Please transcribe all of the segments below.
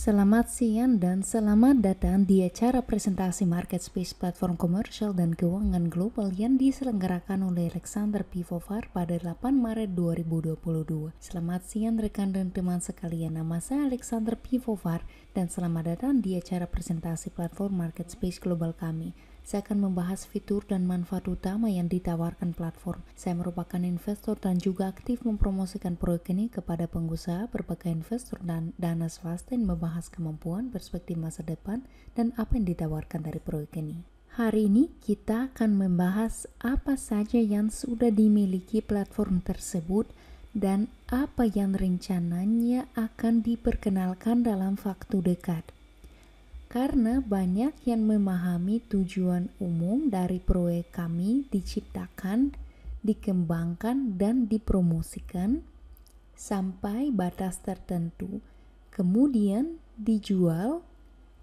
Selamat siang dan selamat datang di acara presentasi Market Space Platform Komersial dan Keuangan Global yang diselenggarakan oleh Alexander Pivovar pada 8 Maret 2022. Selamat siang rekan dan teman sekalian, nama saya Alexander Pivovar dan selamat datang di acara presentasi platform Market Space Global kami. Saya akan membahas fitur dan manfaat utama yang ditawarkan platform. Saya merupakan investor dan juga aktif mempromosikan proyek ini kepada pengusaha, berbagai investor, dan dana swasta yang membahas kemampuan, perspektif masa depan, dan apa yang ditawarkan dari proyek ini. Hari ini kita akan membahas apa saja yang sudah dimiliki platform tersebut dan apa yang rencananya akan diperkenalkan dalam waktu dekat karena banyak yang memahami tujuan umum dari proyek kami diciptakan, dikembangkan, dan dipromosikan sampai batas tertentu, kemudian dijual,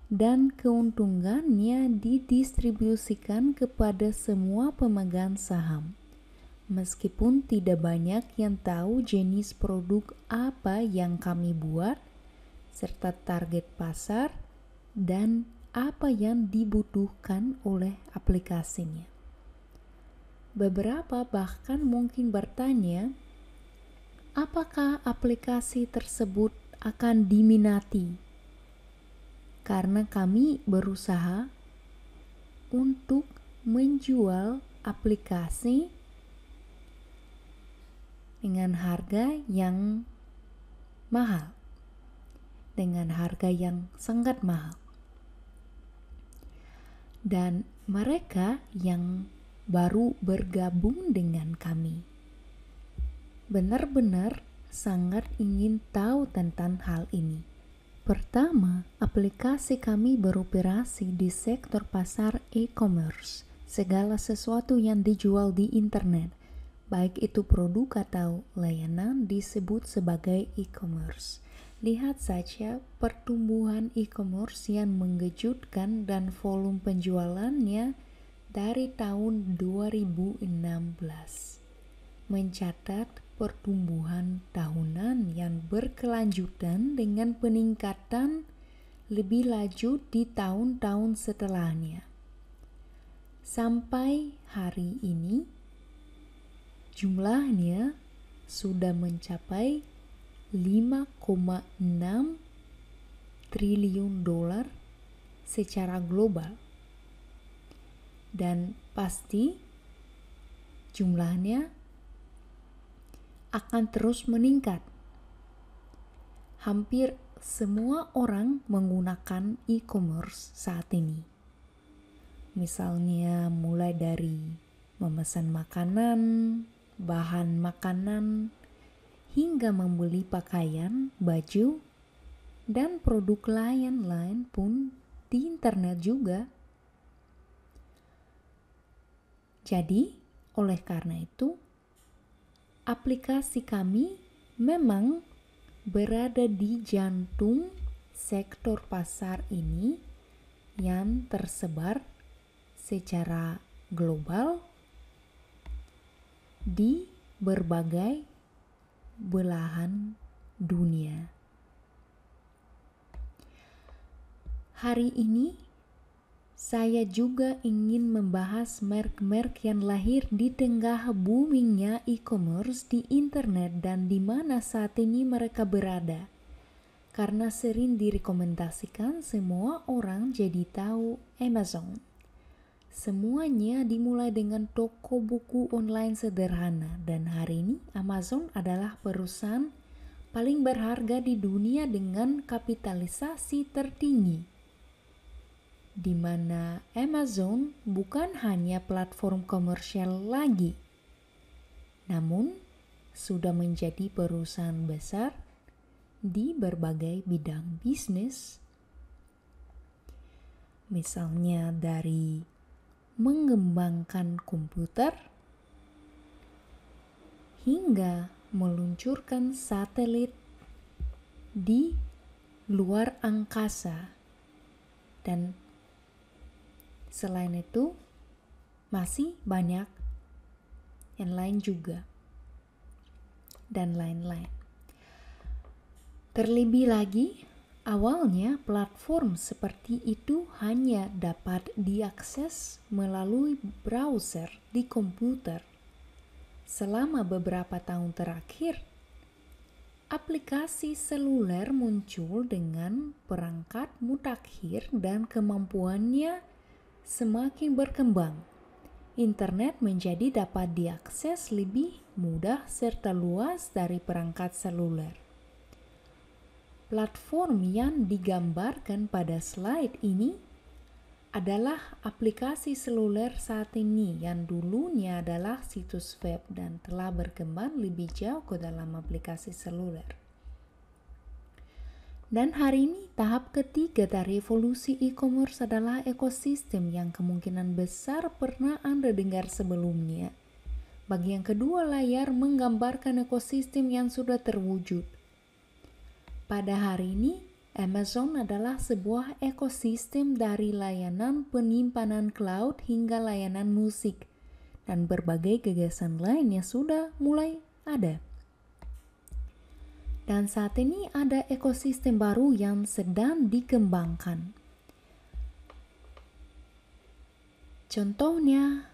dan keuntungannya didistribusikan kepada semua pemegang saham. Meskipun tidak banyak yang tahu jenis produk apa yang kami buat, serta target pasar, dan apa yang dibutuhkan oleh aplikasinya. Beberapa bahkan mungkin bertanya, apakah aplikasi tersebut akan diminati? Karena kami berusaha untuk menjual aplikasi dengan harga yang mahal, dengan harga yang sangat mahal dan mereka yang baru bergabung dengan kami. Benar-benar sangat ingin tahu tentang hal ini. Pertama, aplikasi kami beroperasi di sektor pasar e-commerce, segala sesuatu yang dijual di internet, baik itu produk atau layanan disebut sebagai e-commerce. Lihat saja pertumbuhan e-commerce yang mengejutkan dan volume penjualannya dari tahun 2016 mencatat pertumbuhan tahunan yang berkelanjutan dengan peningkatan lebih laju di tahun-tahun setelahnya. Sampai hari ini, jumlahnya sudah mencapai 5,6 triliun dolar secara global. Dan pasti jumlahnya akan terus meningkat. Hampir semua orang menggunakan e-commerce saat ini. Misalnya mulai dari memesan makanan, bahan makanan, hingga membeli pakaian, baju, dan produk lain-lain pun di internet juga. Jadi, oleh karena itu, aplikasi kami memang berada di jantung sektor pasar ini yang tersebar secara global di berbagai belahan dunia. Hari ini, saya juga ingin membahas merek-merek yang lahir di tengah boomingnya e-commerce di internet dan di mana saat ini mereka berada. Karena sering direkomendasikan semua orang jadi tahu Amazon. Semuanya dimulai dengan toko buku online sederhana dan hari ini Amazon adalah perusahaan paling berharga di dunia dengan kapitalisasi tertinggi. Di mana Amazon bukan hanya platform komersial lagi, namun sudah menjadi perusahaan besar di berbagai bidang bisnis. Misalnya dari mengembangkan komputer, hingga meluncurkan satelit di luar angkasa. Dan selain itu, masih banyak yang lain juga, dan lain-lain. Terlebih lagi, Awalnya, platform seperti itu hanya dapat diakses melalui browser di komputer. Selama beberapa tahun terakhir, aplikasi seluler muncul dengan perangkat mutakhir dan kemampuannya semakin berkembang. Internet menjadi dapat diakses lebih mudah serta luas dari perangkat seluler. Platform yang digambarkan pada slide ini adalah aplikasi seluler saat ini yang dulunya adalah situs web dan telah berkembang lebih jauh ke dalam aplikasi seluler. Dan hari ini tahap ketiga dari evolusi e-commerce adalah ekosistem yang kemungkinan besar pernah Anda dengar sebelumnya. Bagian kedua layar menggambarkan ekosistem yang sudah terwujud pada hari ini, Amazon adalah sebuah ekosistem dari layanan penyimpanan cloud hingga layanan musik dan berbagai gagasan lainnya sudah mulai ada. Dan saat ini ada ekosistem baru yang sedang dikembangkan. Contohnya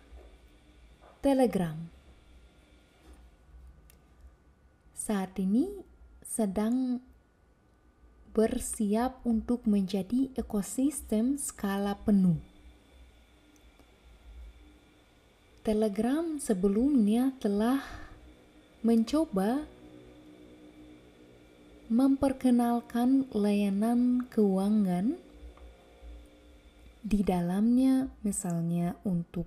Telegram. Saat ini sedang bersiap untuk menjadi ekosistem skala penuh. Telegram sebelumnya telah mencoba memperkenalkan layanan keuangan di dalamnya misalnya untuk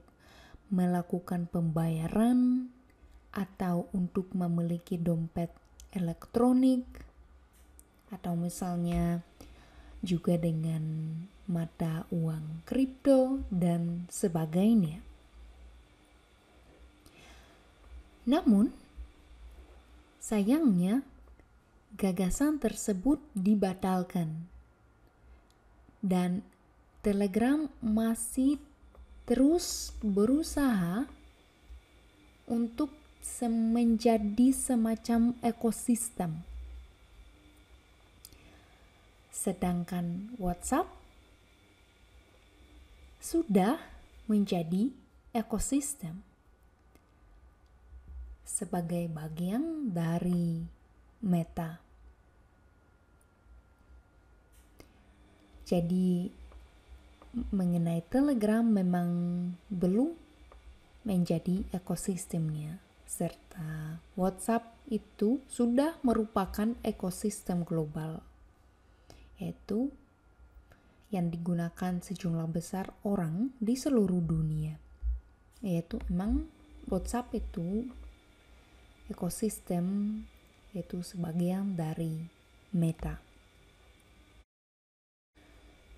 melakukan pembayaran atau untuk memiliki dompet elektronik atau misalnya juga dengan mata uang kripto dan sebagainya. Namun, sayangnya gagasan tersebut dibatalkan dan Telegram masih terus berusaha untuk menjadi semacam ekosistem sedangkan WhatsApp sudah menjadi ekosistem sebagai bagian dari Meta. Jadi mengenai Telegram memang belum menjadi ekosistemnya serta WhatsApp itu sudah merupakan ekosistem global yaitu yang digunakan sejumlah besar orang di seluruh dunia. Yaitu emang WhatsApp itu ekosistem yaitu sebagian dari Meta.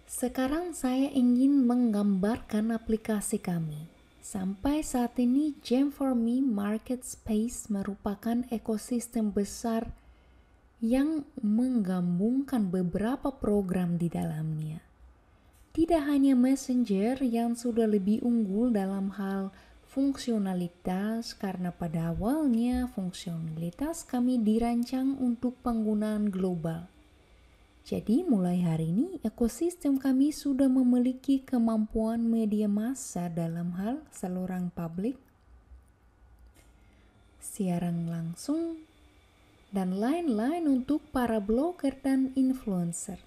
Sekarang saya ingin menggambarkan aplikasi kami. Sampai saat ini Jam for Me Market Space merupakan ekosistem besar yang menggabungkan beberapa program di dalamnya. Tidak hanya Messenger yang sudah lebih unggul dalam hal fungsionalitas karena pada awalnya fungsionalitas kami dirancang untuk penggunaan global. Jadi mulai hari ini ekosistem kami sudah memiliki kemampuan media massa dalam hal saluran publik, siaran langsung, dan lain-lain untuk para blogger dan influencer.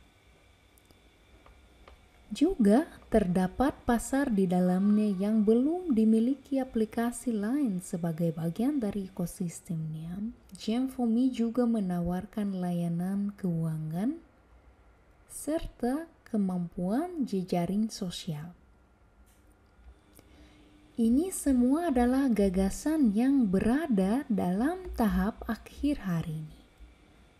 Juga terdapat pasar di dalamnya yang belum dimiliki aplikasi lain sebagai bagian dari ekosistemnya. Gemfomi juga menawarkan layanan keuangan serta kemampuan jejaring sosial. Ini semua adalah gagasan yang berada dalam tahap akhir hari ini,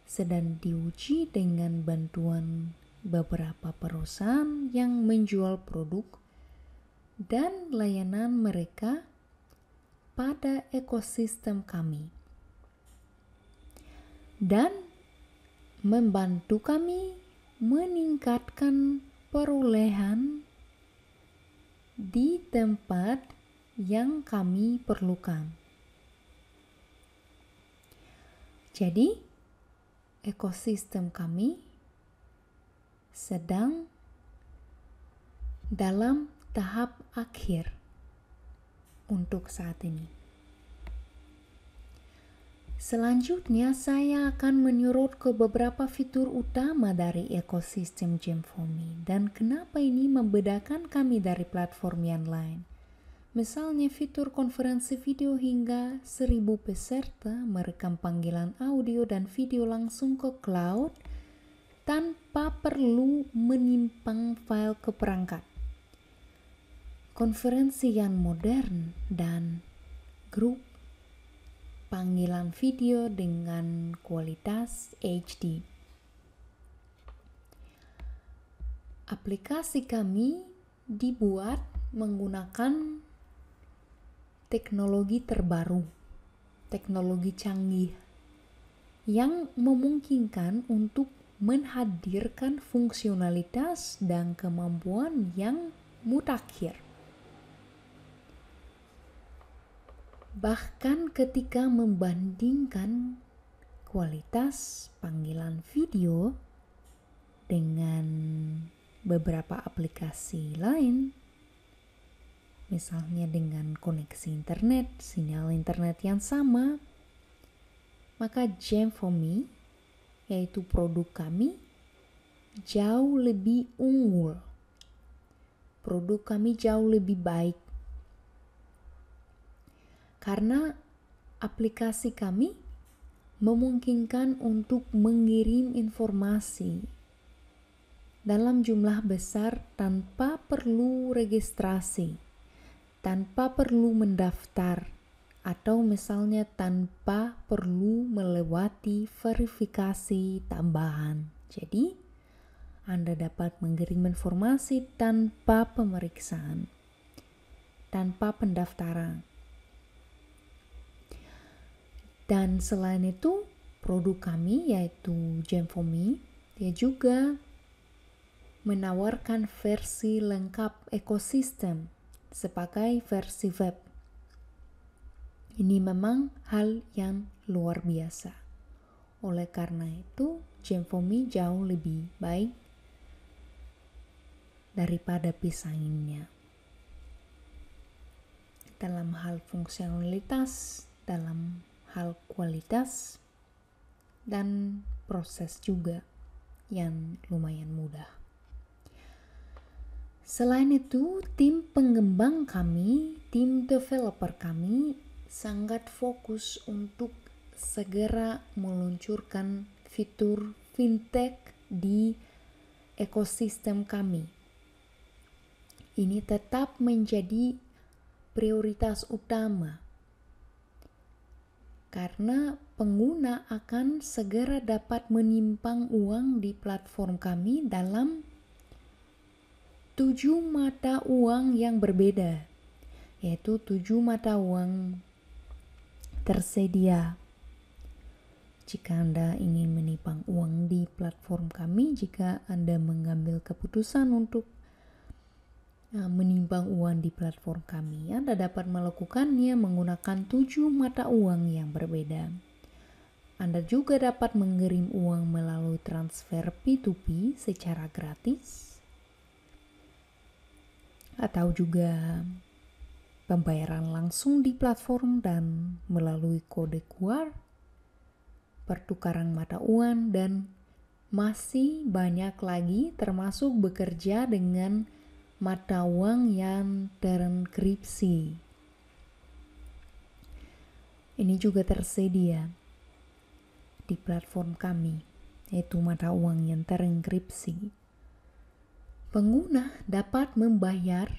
sedang diuji dengan bantuan beberapa perusahaan yang menjual produk dan layanan mereka pada ekosistem kami, dan membantu kami meningkatkan perolehan di tempat yang kami perlukan. Jadi, ekosistem kami sedang dalam tahap akhir untuk saat ini. Selanjutnya, saya akan menyorot ke beberapa fitur utama dari ekosistem Gemfomi dan kenapa ini membedakan kami dari platform yang lain. Misalnya fitur konferensi video hingga 1000 peserta merekam panggilan audio dan video langsung ke cloud tanpa perlu menyimpang file ke perangkat. Konferensi yang modern dan grup panggilan video dengan kualitas HD. Aplikasi kami dibuat menggunakan teknologi terbaru, teknologi canggih yang memungkinkan untuk menghadirkan fungsionalitas dan kemampuan yang mutakhir. Bahkan ketika membandingkan kualitas panggilan video dengan beberapa aplikasi lain, misalnya dengan koneksi internet, sinyal internet yang sama, maka Jam for Me, yaitu produk kami, jauh lebih unggul. Produk kami jauh lebih baik. Karena aplikasi kami memungkinkan untuk mengirim informasi dalam jumlah besar tanpa perlu registrasi tanpa perlu mendaftar atau misalnya tanpa perlu melewati verifikasi tambahan. Jadi, Anda dapat mengirim informasi tanpa pemeriksaan, tanpa pendaftaran. Dan selain itu, produk kami yaitu Jam dia juga menawarkan versi lengkap ekosistem sebagai versi web. Ini memang hal yang luar biasa. Oleh karena itu, Gemfomi jauh lebih baik daripada pisanginnya. Dalam hal fungsionalitas, dalam hal kualitas, dan proses juga yang lumayan mudah. Selain itu, tim pengembang kami, tim developer kami sangat fokus untuk segera meluncurkan fitur fintech di ekosistem kami. Ini tetap menjadi prioritas utama karena pengguna akan segera dapat menimpang uang di platform kami dalam tujuh mata uang yang berbeda, yaitu tujuh mata uang tersedia. Jika Anda ingin menipang uang di platform kami, jika Anda mengambil keputusan untuk e, menimbang uang di platform kami, Anda dapat melakukannya menggunakan tujuh mata uang yang berbeda. Anda juga dapat mengirim uang melalui transfer P2P secara gratis atau juga pembayaran langsung di platform dan melalui kode QR, pertukaran mata uang, dan masih banyak lagi termasuk bekerja dengan mata uang yang terenkripsi. Ini juga tersedia di platform kami, yaitu mata uang yang terenkripsi. Pengguna dapat membayar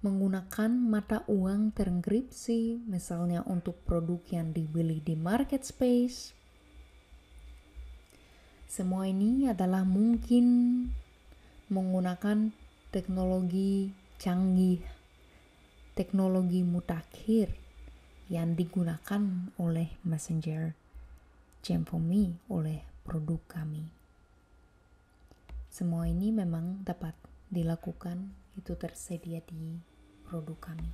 menggunakan mata uang terenkripsi, misalnya untuk produk yang dibeli di marketplace. Semua ini adalah mungkin menggunakan teknologi canggih, teknologi mutakhir yang digunakan oleh Messenger Jamfomi oleh produk kami. Semua ini memang dapat dilakukan itu tersedia di produk kami.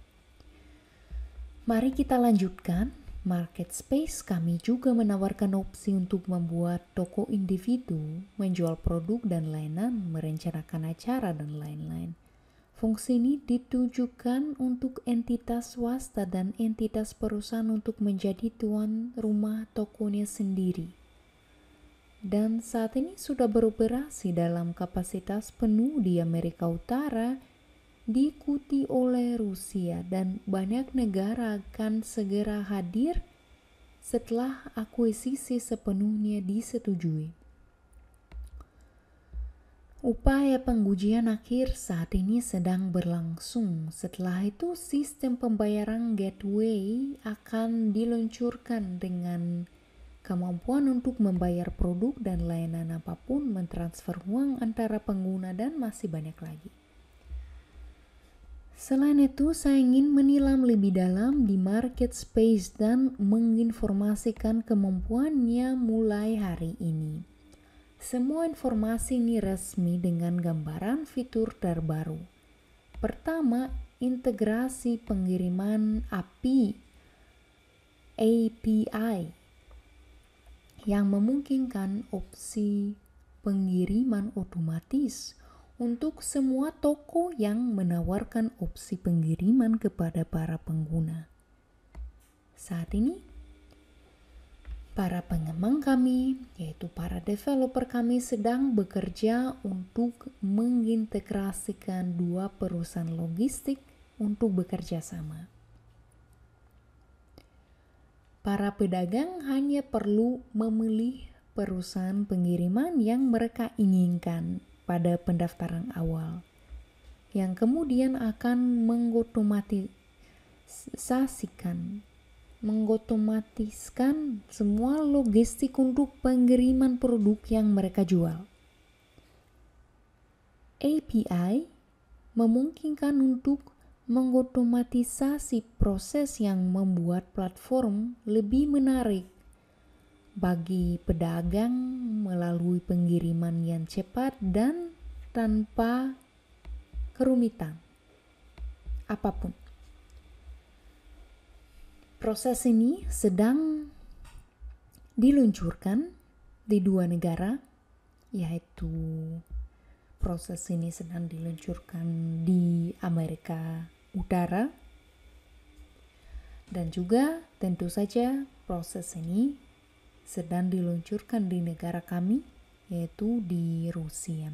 Mari kita lanjutkan. Market space kami juga menawarkan opsi untuk membuat toko individu, menjual produk dan layanan, merencanakan acara dan lain-lain. Fungsi ini ditujukan untuk entitas swasta dan entitas perusahaan untuk menjadi tuan rumah tokonya sendiri dan saat ini sudah beroperasi dalam kapasitas penuh di Amerika Utara, diikuti oleh Rusia dan banyak negara akan segera hadir setelah akuisisi sepenuhnya disetujui. Upaya pengujian akhir saat ini sedang berlangsung. Setelah itu, sistem pembayaran gateway akan diluncurkan dengan Kemampuan untuk membayar produk dan layanan apapun mentransfer uang antara pengguna dan masih banyak lagi. Selain itu, saya ingin menilam lebih dalam di market space dan menginformasikan kemampuannya mulai hari ini. Semua informasi ini resmi dengan gambaran fitur terbaru. Pertama, integrasi pengiriman API. API yang memungkinkan opsi pengiriman otomatis untuk semua toko yang menawarkan opsi pengiriman kepada para pengguna. Saat ini, para pengembang kami, yaitu para developer kami, sedang bekerja untuk mengintegrasikan dua perusahaan logistik untuk bekerja sama para pedagang hanya perlu memilih perusahaan pengiriman yang mereka inginkan pada pendaftaran awal yang kemudian akan mengotomatisasikan mengotomatiskan semua logistik untuk pengiriman produk yang mereka jual. API memungkinkan untuk mengotomatisasi proses yang membuat platform lebih menarik bagi pedagang melalui pengiriman yang cepat dan tanpa kerumitan apapun. Proses ini sedang diluncurkan di dua negara yaitu proses ini sedang diluncurkan di Amerika udara dan juga tentu saja proses ini sedang diluncurkan di negara kami yaitu di Rusia.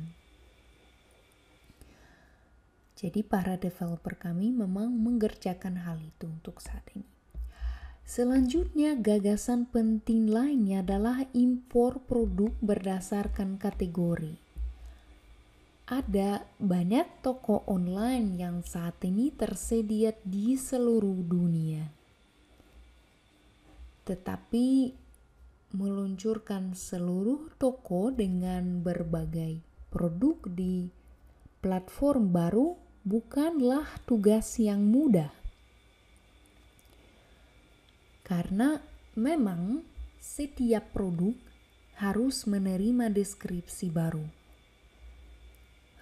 Jadi para developer kami memang mengerjakan hal itu untuk saat ini. Selanjutnya gagasan penting lainnya adalah impor produk berdasarkan kategori ada banyak toko online yang saat ini tersedia di seluruh dunia, tetapi meluncurkan seluruh toko dengan berbagai produk di platform baru bukanlah tugas yang mudah, karena memang setiap produk harus menerima deskripsi baru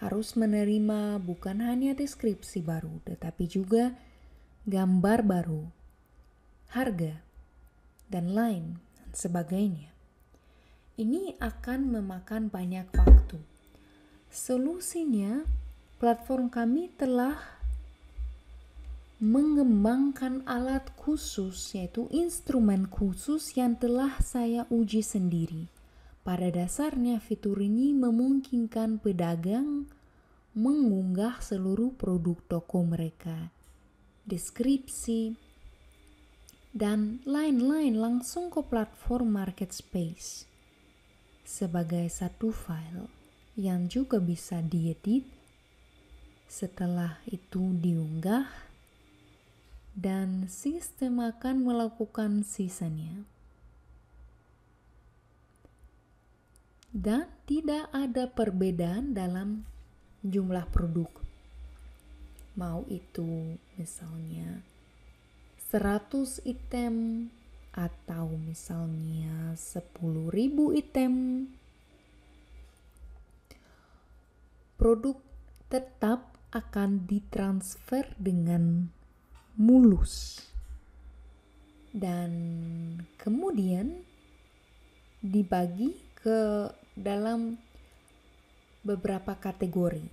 harus menerima bukan hanya deskripsi baru, tetapi juga gambar baru, harga, dan lain sebagainya. Ini akan memakan banyak waktu. Solusinya, platform kami telah mengembangkan alat khusus, yaitu instrumen khusus yang telah saya uji sendiri pada dasarnya, fitur ini memungkinkan pedagang mengunggah seluruh produk toko mereka, deskripsi, dan lain-lain langsung ke platform market space sebagai satu file yang juga bisa diedit setelah itu diunggah dan sistem akan melakukan sisanya. dan tidak ada perbedaan dalam jumlah produk. Mau itu misalnya 100 item atau misalnya 10.000 item. Produk tetap akan ditransfer dengan mulus. Dan kemudian dibagi ke dalam beberapa kategori.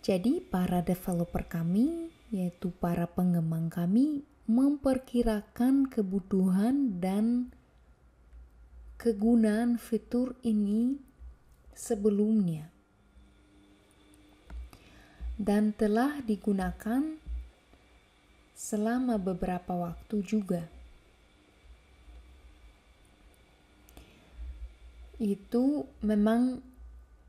Jadi, para developer kami, yaitu para pengembang kami, memperkirakan kebutuhan dan kegunaan fitur ini sebelumnya dan telah digunakan selama beberapa waktu juga. itu memang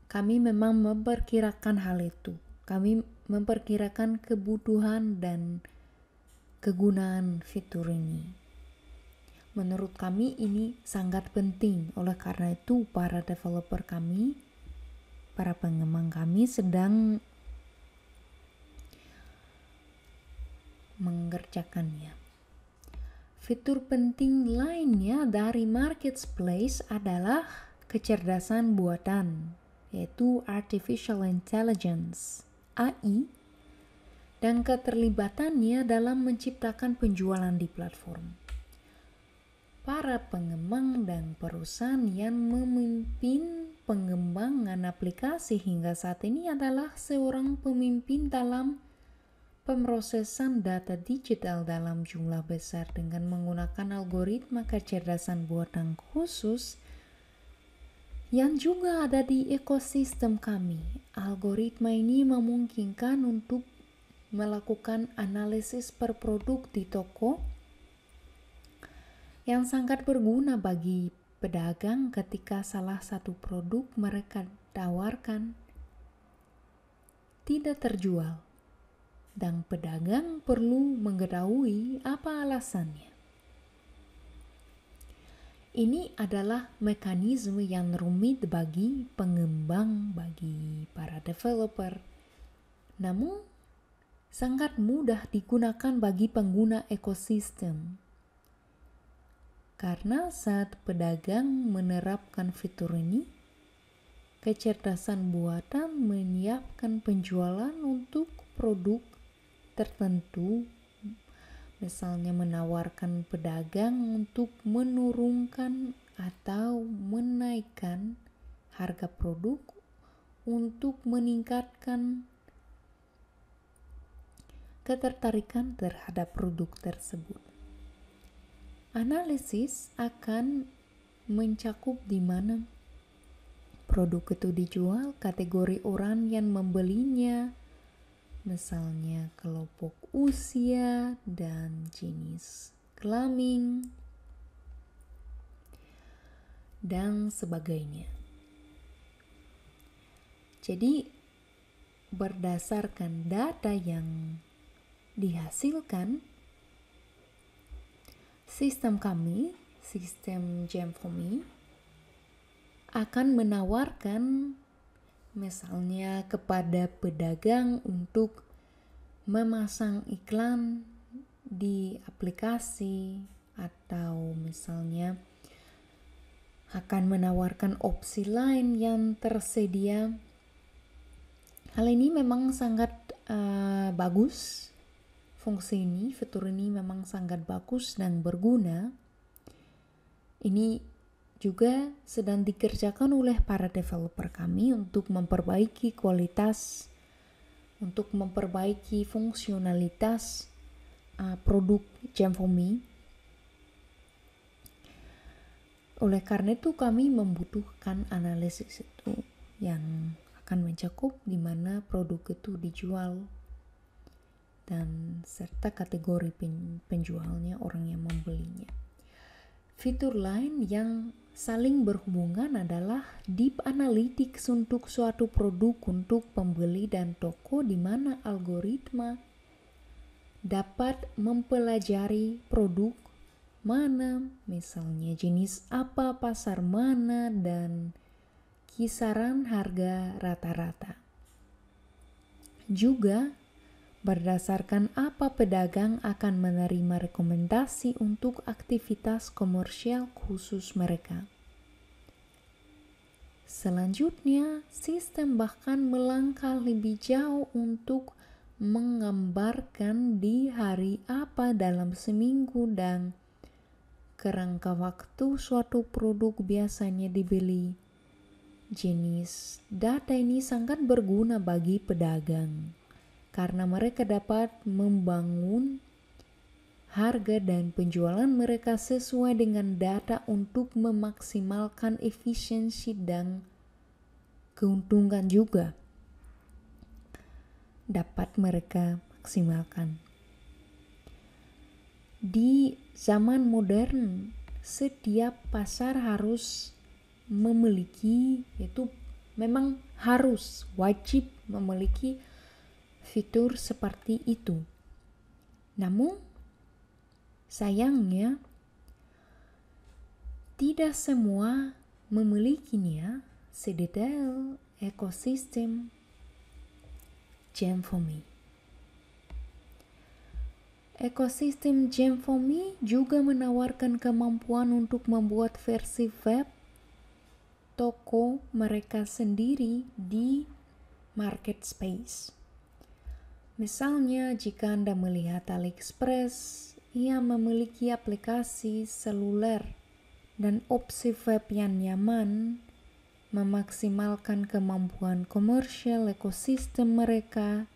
kami memang memperkirakan hal itu. Kami memperkirakan kebutuhan dan kegunaan fitur ini. Menurut kami ini sangat penting. Oleh karena itu, para developer kami, para pengembang kami sedang mengerjakannya. Fitur penting lainnya dari marketplace adalah kecerdasan buatan, yaitu artificial intelligence (AI) dan keterlibatannya dalam menciptakan penjualan di platform. Para pengembang dan perusahaan yang memimpin pengembangan aplikasi hingga saat ini adalah seorang pemimpin dalam pemrosesan data digital dalam jumlah besar dengan menggunakan algoritma kecerdasan buatan khusus yang juga ada di ekosistem kami. Algoritma ini memungkinkan untuk melakukan analisis per produk di toko yang sangat berguna bagi pedagang ketika salah satu produk mereka tawarkan tidak terjual dan pedagang perlu mengetahui apa alasannya. Ini adalah mekanisme yang rumit bagi pengembang, bagi para developer. Namun, sangat mudah digunakan bagi pengguna ekosistem. Karena saat pedagang menerapkan fitur ini, kecerdasan buatan menyiapkan penjualan untuk produk tertentu misalnya menawarkan pedagang untuk menurunkan atau menaikkan harga produk untuk meningkatkan ketertarikan terhadap produk tersebut. Analisis akan mencakup di mana produk itu dijual, kategori orang yang membelinya, misalnya kelompok usia dan jenis kelamin, dan sebagainya. Jadi, berdasarkan data yang dihasilkan, sistem kami, sistem Jamfomi, akan menawarkan misalnya kepada pedagang untuk memasang iklan di aplikasi atau misalnya akan menawarkan opsi lain yang tersedia. Hal ini memang sangat uh, bagus. Fungsi ini, fitur ini memang sangat bagus dan berguna. Ini juga sedang dikerjakan oleh para developer kami untuk memperbaiki kualitas untuk memperbaiki fungsionalitas uh, produk jam Me, Oleh karena itu kami membutuhkan analisis itu yang akan mencakup di mana produk itu dijual dan serta kategori penjualnya orang yang membelinya. Fitur lain yang saling berhubungan adalah deep analytics untuk suatu produk untuk pembeli dan toko di mana algoritma dapat mempelajari produk mana, misalnya jenis apa, pasar mana, dan kisaran harga rata-rata. Juga berdasarkan apa pedagang akan menerima rekomendasi untuk aktivitas komersial khusus mereka. Selanjutnya, sistem bahkan melangkah lebih jauh untuk menggambarkan di hari apa dalam seminggu dan kerangka waktu suatu produk biasanya dibeli. Jenis data ini sangat berguna bagi pedagang karena mereka dapat membangun harga dan penjualan mereka sesuai dengan data untuk memaksimalkan efisiensi dan keuntungan juga dapat mereka maksimalkan. Di zaman modern, setiap pasar harus memiliki yaitu memang harus wajib memiliki fitur seperti itu. Namun, sayangnya tidak semua memilikinya sedetail ekosistem Gemfomi. Ekosistem Gemfomi juga menawarkan kemampuan untuk membuat versi web toko mereka sendiri di market space. Misalnya, jika Anda melihat AliExpress, ia memiliki aplikasi seluler dan opsi web yang nyaman, memaksimalkan kemampuan komersial ekosistem mereka,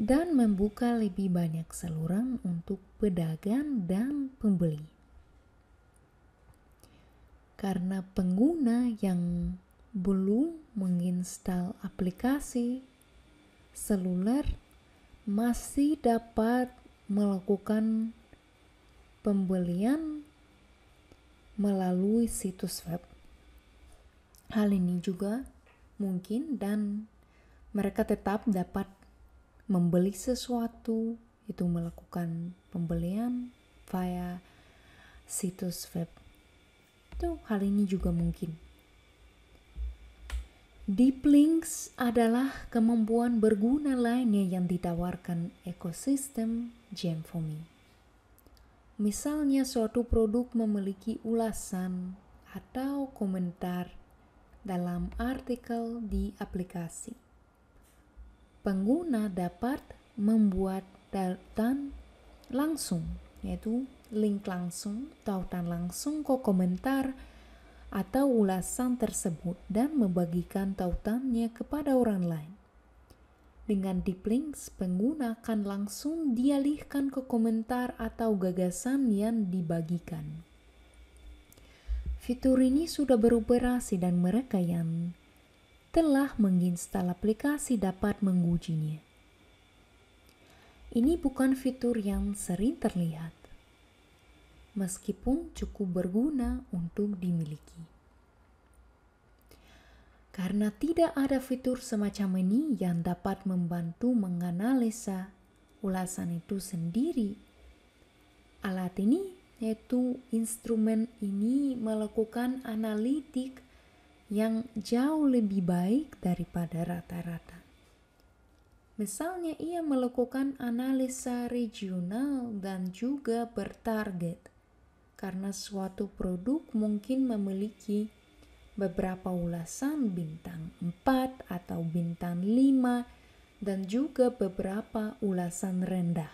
dan membuka lebih banyak saluran untuk pedagang dan pembeli. Karena pengguna yang belum menginstal aplikasi seluler masih dapat melakukan pembelian melalui situs web. Hal ini juga mungkin dan mereka tetap dapat membeli sesuatu itu melakukan pembelian via situs web. Itu hal ini juga mungkin. Deep links adalah kemampuan berguna lainnya yang ditawarkan ekosistem Jamfomi. Misalnya suatu produk memiliki ulasan atau komentar dalam artikel di aplikasi. Pengguna dapat membuat tautan langsung, yaitu link langsung, tautan langsung ke komentar atau ulasan tersebut dan membagikan tautannya kepada orang lain. Dengan deep links, pengguna akan langsung dialihkan ke komentar atau gagasan yang dibagikan. Fitur ini sudah beroperasi dan mereka yang telah menginstal aplikasi dapat mengujinya. Ini bukan fitur yang sering terlihat meskipun cukup berguna untuk dimiliki. Karena tidak ada fitur semacam ini yang dapat membantu menganalisa ulasan itu sendiri, alat ini yaitu instrumen ini melakukan analitik yang jauh lebih baik daripada rata-rata. Misalnya ia melakukan analisa regional dan juga bertarget karena suatu produk mungkin memiliki beberapa ulasan bintang 4 atau bintang 5 dan juga beberapa ulasan rendah.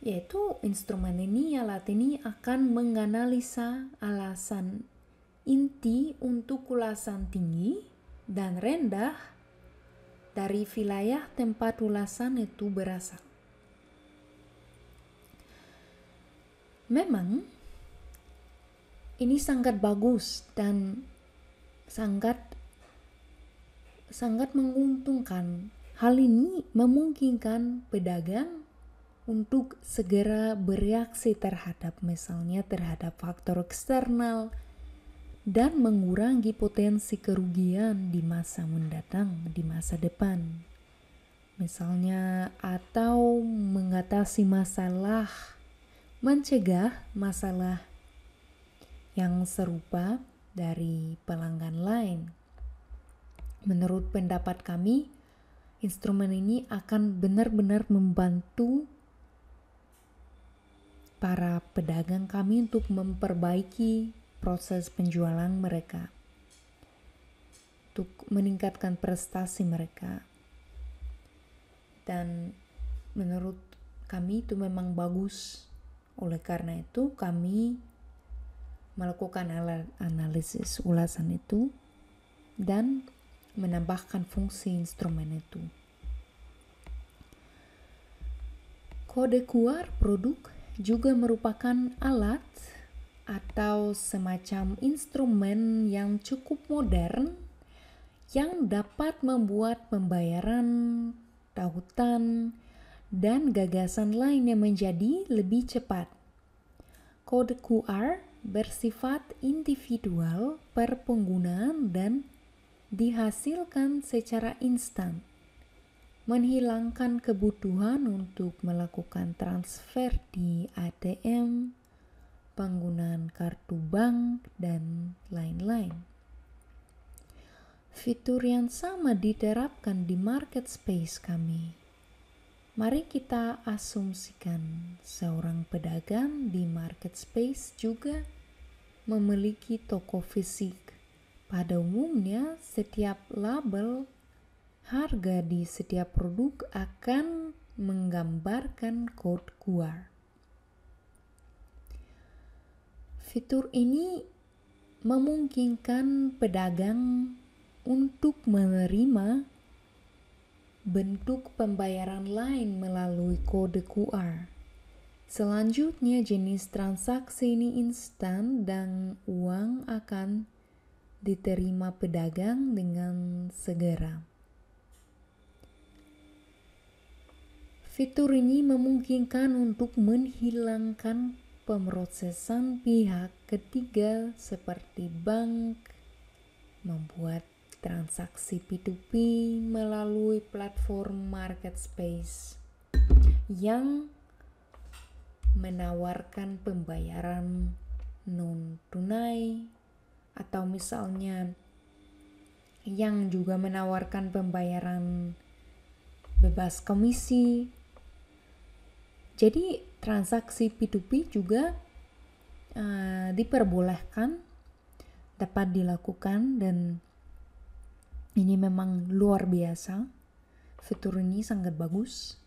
Yaitu instrumen ini alat ini akan menganalisa alasan inti untuk ulasan tinggi dan rendah dari wilayah tempat ulasan itu berasal. Memang ini sangat bagus dan sangat sangat menguntungkan. Hal ini memungkinkan pedagang untuk segera bereaksi terhadap misalnya terhadap faktor eksternal dan mengurangi potensi kerugian di masa mendatang, di masa depan. Misalnya atau mengatasi masalah mencegah masalah yang serupa dari pelanggan lain. Menurut pendapat kami, instrumen ini akan benar-benar membantu para pedagang kami untuk memperbaiki proses penjualan mereka, untuk meningkatkan prestasi mereka. Dan menurut kami itu memang bagus oleh karena itu, kami melakukan analisis ulasan itu dan menambahkan fungsi instrumen itu. Kode QR produk juga merupakan alat atau semacam instrumen yang cukup modern yang dapat membuat pembayaran, tautan, dan gagasan lainnya menjadi lebih cepat. Kode QR bersifat individual per penggunaan dan dihasilkan secara instan, menghilangkan kebutuhan untuk melakukan transfer di ATM, penggunaan kartu bank, dan lain-lain. Fitur yang sama diterapkan di market space kami. Mari kita asumsikan seorang pedagang di market space juga memiliki toko fisik. Pada umumnya, setiap label harga di setiap produk akan menggambarkan kode QR. Fitur ini memungkinkan pedagang untuk menerima bentuk pembayaran lain melalui kode QR. Selanjutnya jenis transaksi ini instan dan uang akan diterima pedagang dengan segera. Fitur ini memungkinkan untuk menghilangkan pemrosesan pihak ketiga seperti bank, membuat transaksi P2P melalui platform market space yang menawarkan pembayaran non tunai atau misalnya yang juga menawarkan pembayaran bebas komisi. Jadi transaksi P2P juga uh, diperbolehkan dapat dilakukan dan ini memang luar biasa. Fitur ini sangat bagus.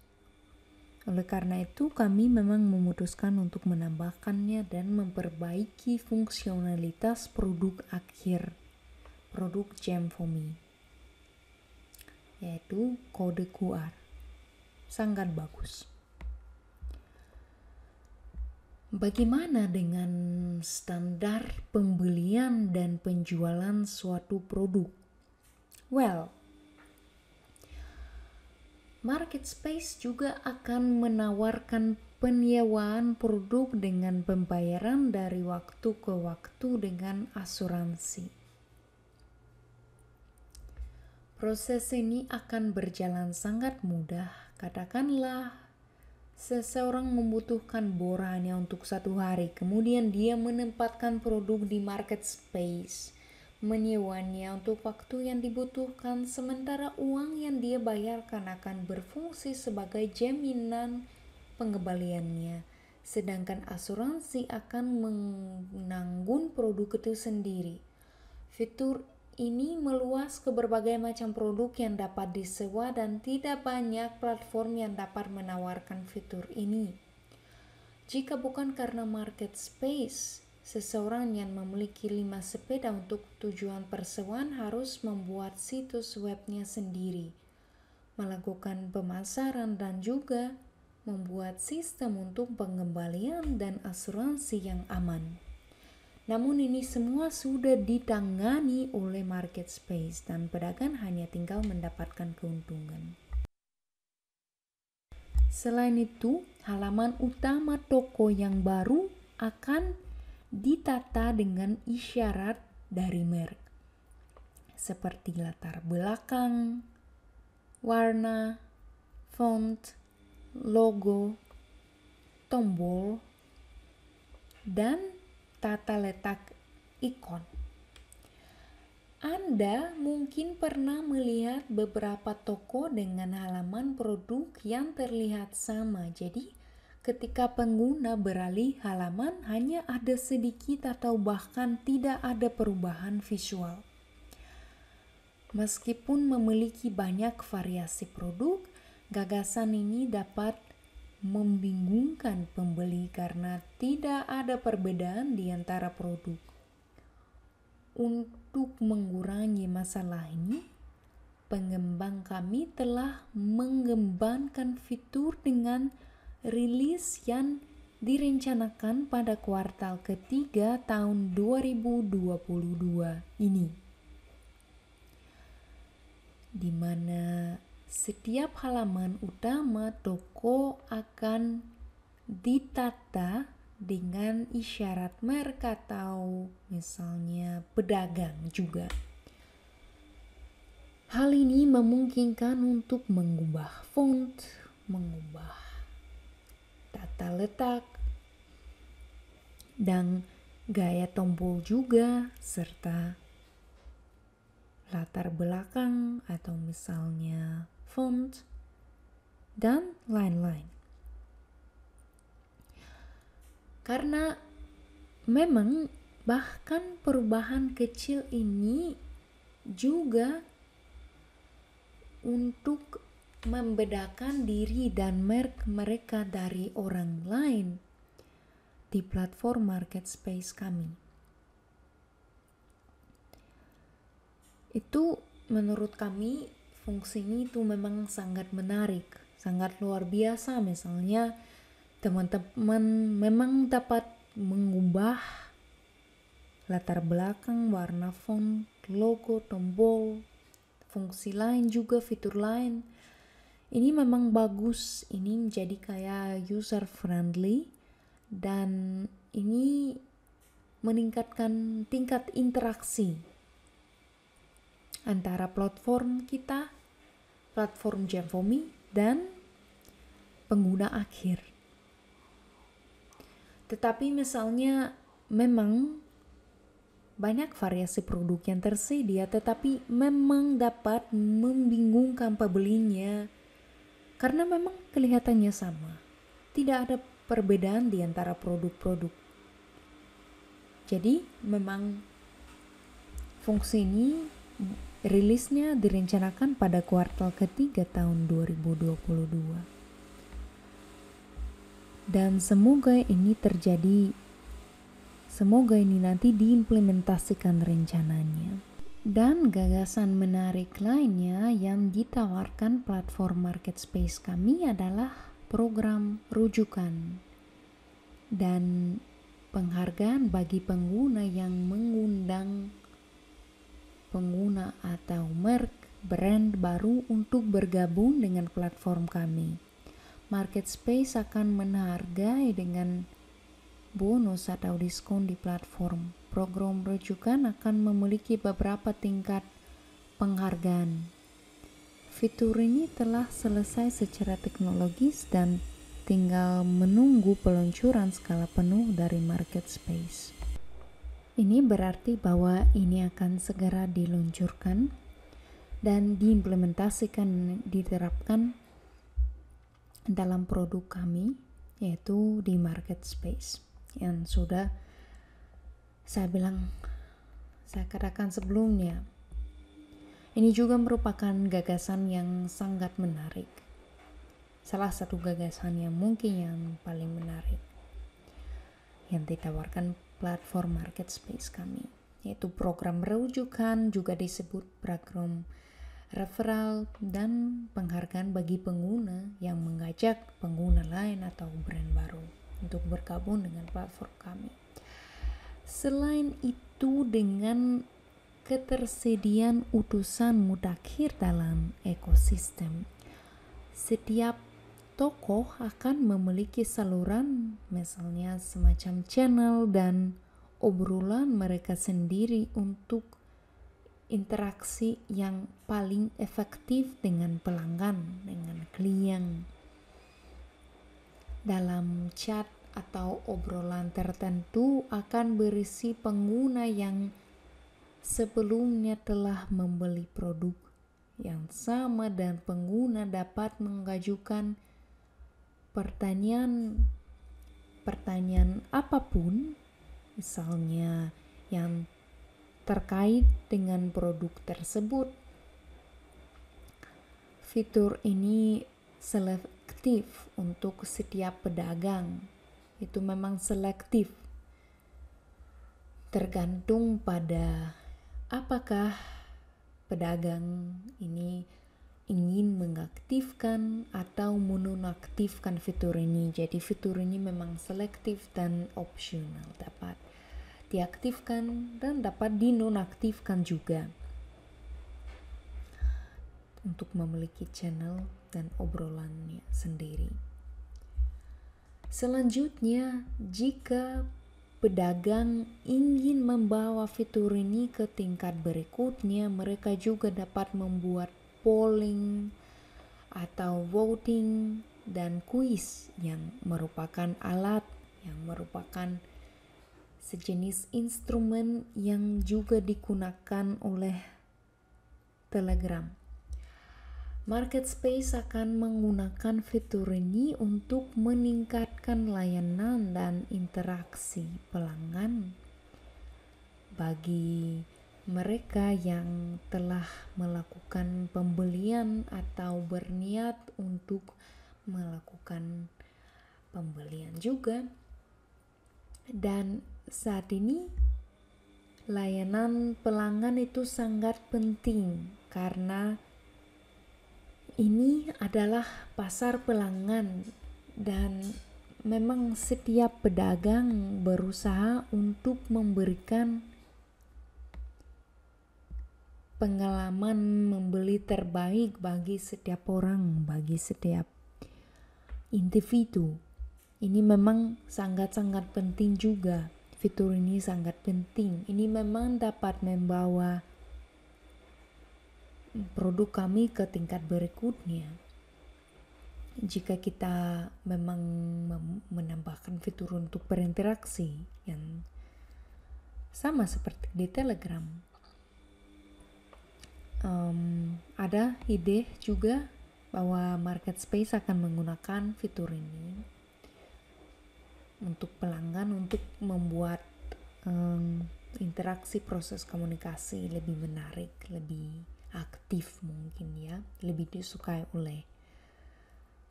Oleh karena itu, kami memang memutuskan untuk menambahkannya dan memperbaiki fungsionalitas produk akhir, produk Jam for Me, yaitu kode QR. Sangat bagus. Bagaimana dengan standar pembelian dan penjualan suatu produk? well. Market space juga akan menawarkan penyewaan produk dengan pembayaran dari waktu ke waktu dengan asuransi. Proses ini akan berjalan sangat mudah. Katakanlah, seseorang membutuhkan boranya untuk satu hari, kemudian dia menempatkan produk di market space menyewanya untuk waktu yang dibutuhkan sementara uang yang dia bayarkan akan berfungsi sebagai jaminan pengembaliannya sedangkan asuransi akan menanggung produk itu sendiri fitur ini meluas ke berbagai macam produk yang dapat disewa dan tidak banyak platform yang dapat menawarkan fitur ini jika bukan karena market space Seseorang yang memiliki lima sepeda untuk tujuan persewaan harus membuat situs webnya sendiri, melakukan pemasaran dan juga membuat sistem untuk pengembalian dan asuransi yang aman. Namun ini semua sudah ditangani oleh market space dan pedagang hanya tinggal mendapatkan keuntungan. Selain itu, halaman utama toko yang baru akan ditata dengan isyarat dari merek seperti latar belakang, warna, font, logo, tombol, dan tata letak ikon. Anda mungkin pernah melihat beberapa toko dengan halaman produk yang terlihat sama. Jadi, ketika pengguna beralih halaman hanya ada sedikit atau bahkan tidak ada perubahan visual. Meskipun memiliki banyak variasi produk, gagasan ini dapat membingungkan pembeli karena tidak ada perbedaan di antara produk. Untuk mengurangi masalah ini, pengembang kami telah mengembangkan fitur dengan rilis yang direncanakan pada kuartal ketiga tahun 2022 ini. Di mana setiap halaman utama toko akan ditata dengan isyarat merek atau misalnya pedagang juga. Hal ini memungkinkan untuk mengubah font, mengubah tata letak, dan gaya tombol juga, serta latar belakang atau misalnya font, dan lain-lain. Karena memang bahkan perubahan kecil ini juga untuk membedakan diri dan merek mereka dari orang lain di platform market space kami. Itu menurut kami fungsinya itu memang sangat menarik, sangat luar biasa misalnya teman-teman memang dapat mengubah latar belakang, warna font, logo, tombol, fungsi lain juga fitur lain ini memang bagus ini menjadi kayak user friendly dan ini meningkatkan tingkat interaksi antara platform kita platform Jamfomi dan pengguna akhir tetapi misalnya memang banyak variasi produk yang tersedia tetapi memang dapat membingungkan pembelinya karena memang kelihatannya sama. Tidak ada perbedaan di antara produk-produk. Jadi memang fungsi ini rilisnya direncanakan pada kuartal ketiga tahun 2022. Dan semoga ini terjadi Semoga ini nanti diimplementasikan rencananya dan gagasan menarik lainnya yang ditawarkan platform market space kami adalah program rujukan dan penghargaan bagi pengguna yang mengundang pengguna atau merk brand baru untuk bergabung dengan platform kami. Market space akan menghargai dengan bonus atau diskon di platform program rujukan akan memiliki beberapa tingkat penghargaan. Fitur ini telah selesai secara teknologis dan tinggal menunggu peluncuran skala penuh dari market space. Ini berarti bahwa ini akan segera diluncurkan dan diimplementasikan, diterapkan dalam produk kami, yaitu di market space yang sudah saya bilang, saya katakan sebelumnya, ini juga merupakan gagasan yang sangat menarik. Salah satu gagasan yang mungkin yang paling menarik yang ditawarkan platform market space kami, yaitu program rujukan juga disebut program referral dan penghargaan bagi pengguna yang mengajak pengguna lain atau brand baru untuk bergabung dengan platform kami. Selain itu dengan ketersediaan utusan mutakhir dalam ekosistem, setiap tokoh akan memiliki saluran misalnya semacam channel dan obrolan mereka sendiri untuk interaksi yang paling efektif dengan pelanggan, dengan klien. Dalam chat atau obrolan tertentu akan berisi pengguna yang sebelumnya telah membeli produk yang sama dan pengguna dapat mengajukan pertanyaan pertanyaan apapun misalnya yang terkait dengan produk tersebut. Fitur ini selektif untuk setiap pedagang itu memang selektif. Tergantung pada apakah pedagang ini ingin mengaktifkan atau menonaktifkan fitur ini. Jadi fitur ini memang selektif dan opsional dapat diaktifkan dan dapat dinonaktifkan juga untuk memiliki channel dan obrolannya sendiri. Selanjutnya, jika pedagang ingin membawa fitur ini ke tingkat berikutnya, mereka juga dapat membuat polling atau voting dan quiz yang merupakan alat yang merupakan sejenis instrumen yang juga digunakan oleh Telegram. Market space akan menggunakan fitur ini untuk meningkatkan layanan dan interaksi pelanggan bagi mereka yang telah melakukan pembelian atau berniat untuk melakukan pembelian juga. Dan saat ini layanan pelanggan itu sangat penting karena ini adalah pasar pelanggan dan memang setiap pedagang berusaha untuk memberikan pengalaman membeli terbaik bagi setiap orang, bagi setiap individu. Ini memang sangat-sangat penting juga. Fitur ini sangat penting. Ini memang dapat membawa produk kami ke tingkat berikutnya. Jika kita memang menambahkan fitur untuk berinteraksi yang sama seperti di Telegram, um, ada ide juga bahwa Market Space akan menggunakan fitur ini untuk pelanggan untuk membuat um, interaksi proses komunikasi lebih menarik, lebih aktif mungkin ya, lebih disukai oleh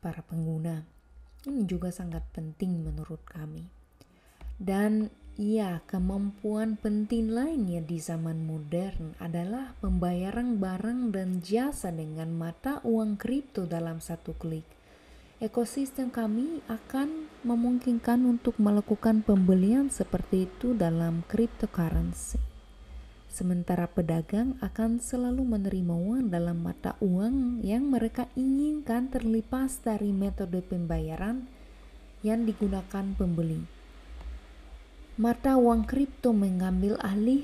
para pengguna. Ini juga sangat penting menurut kami. Dan ya, kemampuan penting lainnya di zaman modern adalah pembayaran barang dan jasa dengan mata uang kripto dalam satu klik. Ekosistem kami akan memungkinkan untuk melakukan pembelian seperti itu dalam cryptocurrency sementara pedagang akan selalu menerima uang dalam mata uang yang mereka inginkan terlepas dari metode pembayaran yang digunakan pembeli. Mata uang kripto mengambil alih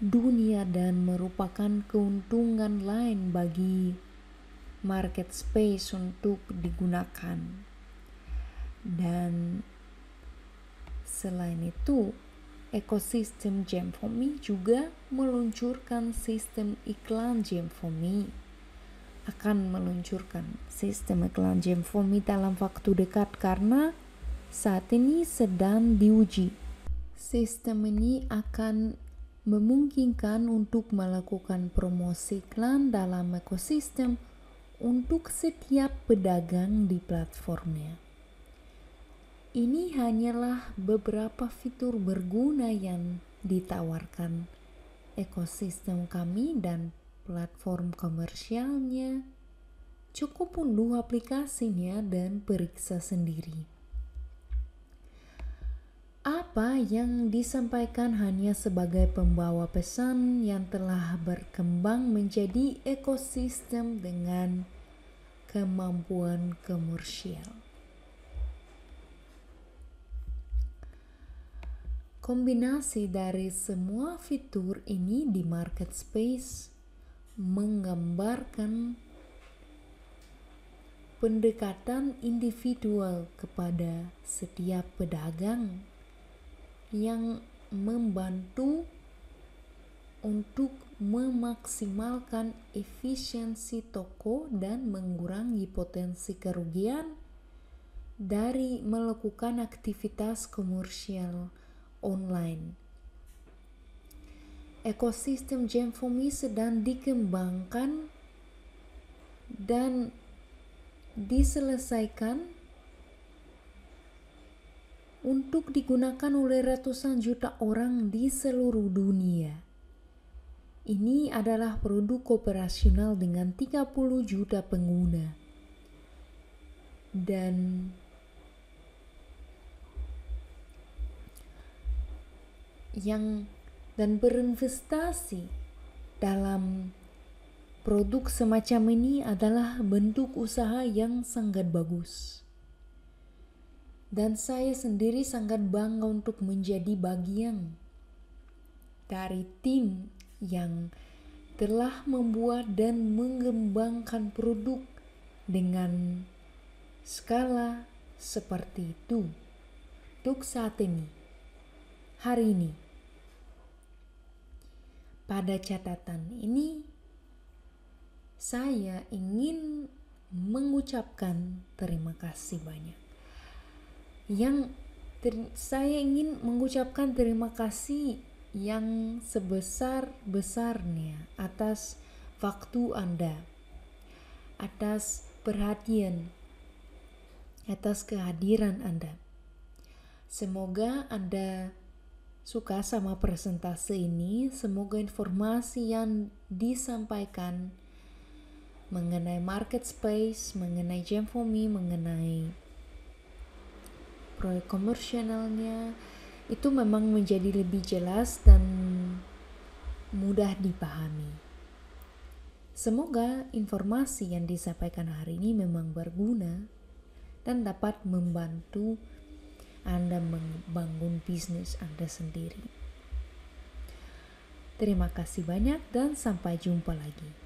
dunia dan merupakan keuntungan lain bagi market space untuk digunakan. Dan selain itu, Ekosistem Jamfomi juga meluncurkan sistem iklan Jamfomi. Akan meluncurkan sistem iklan Jamfomi dalam waktu dekat karena saat ini sedang diuji. Sistem ini akan memungkinkan untuk melakukan promosi iklan dalam ekosistem untuk setiap pedagang di platformnya. Ini hanyalah beberapa fitur berguna yang ditawarkan ekosistem kami dan platform komersialnya. Cukup unduh aplikasinya dan periksa sendiri. Apa yang disampaikan hanya sebagai pembawa pesan yang telah berkembang menjadi ekosistem dengan kemampuan komersial. Kombinasi dari semua fitur ini di market space menggambarkan pendekatan individual kepada setiap pedagang yang membantu untuk memaksimalkan efisiensi toko dan mengurangi potensi kerugian dari melakukan aktivitas komersial online. Ekosistem Gemfumi sedang dikembangkan dan diselesaikan untuk digunakan oleh ratusan juta orang di seluruh dunia. Ini adalah produk operasional dengan 30 juta pengguna. Dan yang dan berinvestasi dalam produk semacam ini adalah bentuk usaha yang sangat bagus. Dan saya sendiri sangat bangga untuk menjadi bagian dari tim yang telah membuat dan mengembangkan produk dengan skala seperti itu untuk saat ini hari ini. Pada catatan ini, saya ingin mengucapkan terima kasih banyak. Yang ter- saya ingin mengucapkan terima kasih yang sebesar-besarnya atas waktu Anda, atas perhatian, atas kehadiran Anda. Semoga Anda suka sama presentase ini. Semoga informasi yang disampaikan mengenai market space, mengenai jam for me, mengenai proyek komersialnya itu memang menjadi lebih jelas dan mudah dipahami. Semoga informasi yang disampaikan hari ini memang berguna dan dapat membantu anda membangun bisnis Anda sendiri. Terima kasih banyak, dan sampai jumpa lagi.